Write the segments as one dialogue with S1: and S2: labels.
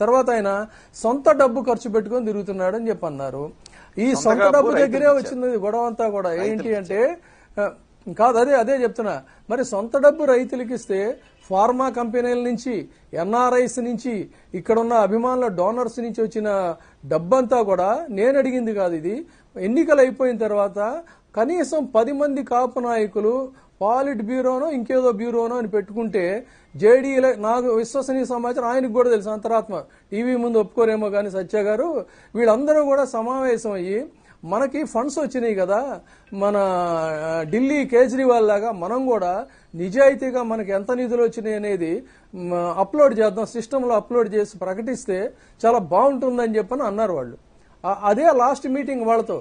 S1: తర్వాత ఆయన సొంత డబ్బు ఖర్చు పెట్టుకుని తిరుగుతున్నాడు అని చెప్పన్నారు ఈ సొంత డబ్బు దగ్గరే వచ్చింది గొడవ అంతా కూడా ఏంటి అంటే కాదు అదే అదే చెప్తున్నా మరి సొంత డబ్బు రైతులకి ఇస్తే ఫార్మా కంపెనీల నుంచి ఎన్ఆర్ఐస్ నుంచి ఇక్కడున్న అభిమానుల డోనర్స్ నుంచి వచ్చిన డబ్బంతా కూడా నేను అడిగింది కాదు ఇది ఎన్నికలు అయిపోయిన తర్వాత కనీసం పది మంది కాపు నాయకులు పాలిట్ బ్యూరోనో ఇంకేదో బ్యూరోనో అని పెట్టుకుంటే జేడీ నాకు విశ్వసనీయ సమాచారం ఆయనకు కూడా తెలుసు అంతరాత్మ టీవీ ముందు ఒప్పుకోరేమో కానీ సత్య గారు వీళ్ళందరూ కూడా సమావేశం అయ్యి మనకి ఫండ్స్ వచ్చినాయి కదా మన ఢిల్లీ కేజ్రీవాల్ లాగా మనం కూడా నిజాయితీగా మనకి ఎంత నిధులు వచ్చినాయి అనేది అప్లోడ్ చేద్దాం సిస్టంలో అప్లోడ్ చేసి ప్రకటిస్తే చాలా బాగుంటుందని చెప్పని అన్నారు వాళ్ళు అదే లాస్ట్ మీటింగ్ వాళ్ళతో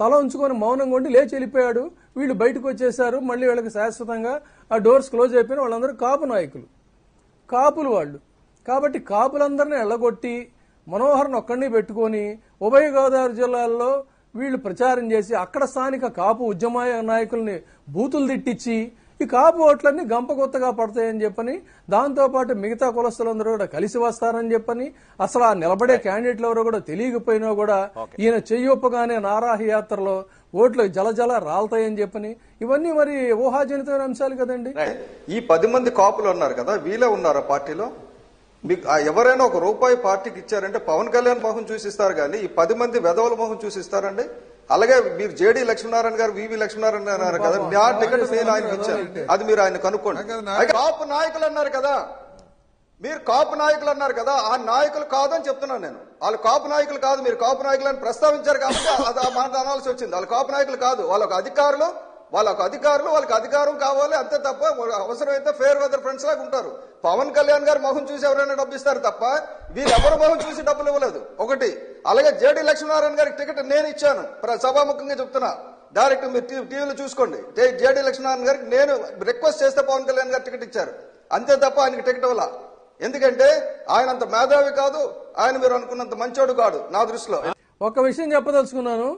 S1: తల ఉంచుకొని మౌనం ఉండి లేచి వెళ్ళిపోయాడు వీళ్ళు బయటకు వచ్చేసారు మళ్ళీ వీళ్ళకి శాశ్వతంగా ఆ డోర్స్ క్లోజ్ అయిపోయిన వాళ్ళందరూ కాపు నాయకులు కాపులు వాళ్ళు కాబట్టి కాపులందరినీ ఎళ్ళగొట్టి మనోహర్ని ఒక్కడిని పెట్టుకొని ఉభయ గోదావరి జిల్లాల్లో వీళ్ళు ప్రచారం చేసి అక్కడ స్థానిక కాపు ఉద్యమ నాయకుల్ని బూతులు తిట్టించి ఈ కాపు ఓట్లన్నీ గంపగొత్తగా పడతాయని చెప్పని దాంతోపాటు మిగతా కులస్తులందరూ కూడా కలిసి వస్తారని చెప్పని అసలు ఆ నిలబడే క్యాండిడేట్లు ఎవరో కూడా తెలియకపోయినా కూడా ఈయన చెయ్యొప్పగానే నారాహ యాత్రలో ఓట్లు జలజల రాలతాయని చెప్పని ఇవన్నీ మరి ఊహాజనితమైన అంశాలు కదండి ఈ పది మంది కాపులు ఉన్నారు కదా వీళ్ళే ఉన్నారు పార్టీలో మీకు ఎవరైనా ఒక
S2: రూపాయి పార్టీకి ఇచ్చారంటే పవన్ కళ్యాణ్ మొహం చూసిస్తారు కానీ ఈ పది మంది వెధవల మొహం చూసిస్తారండి అలాగే మీరు జేడి లక్ష్మీనారాయణ గారు వివి లక్ష్మీనారాయణ అన్నారు కదా టికెట్ నేను ఆయనకి అది మీరు ఆయన కనుక్కోండి కాపు నాయకులు అన్నారు కదా మీరు కాపు నాయకులు అన్నారు కదా ఆ నాయకులు కాదని చెప్తున్నాను నేను వాళ్ళు కాపు నాయకులు కాదు మీరు కాపు నాయకులు అని ప్రస్తావించారు కాబట్టి అది మాట అనాల్సి వచ్చింది వాళ్ళు కాపు నాయకులు కాదు వాళ్ళ అధికారులు వాళ్ళకు అధికారులు వాళ్ళకి అధికారం కావాలి అంతే తప్ప అవసరమైతే ఫేర్ వెదర్ ఫ్రెండ్స్ లాగా ఉంటారు పవన్ కళ్యాణ్ గారు మొహం చూసి ఎవరైనా డబ్బు ఇస్తారు తప్ప ఎవరు మొహం చూసి డబ్బులు ఇవ్వలేదు ఒకటి అలాగే జేడి లక్ష్మీనారాయణ గారికి టికెట్ నేను ఇచ్చాను సభాముఖంగా చెప్తున్నా డైరెక్ట్ మీరు టీవీలో చూసుకోండి జేడి లక్ష్మీనారాయణ గారికి నేను రిక్వెస్ట్ చేస్తే పవన్ కళ్యాణ్ గారు టికెట్ ఇచ్చారు అంతే తప్ప ఆయనకి టికెట్ ఇవ్వాల ఎందుకంటే ఆయన అంత మేధావి కాదు ఆయన మీరు అనుకున్నంత మంచోడు కాడు నా దృష్టిలో ఒక విషయం చెప్పదలుచుకున్నాను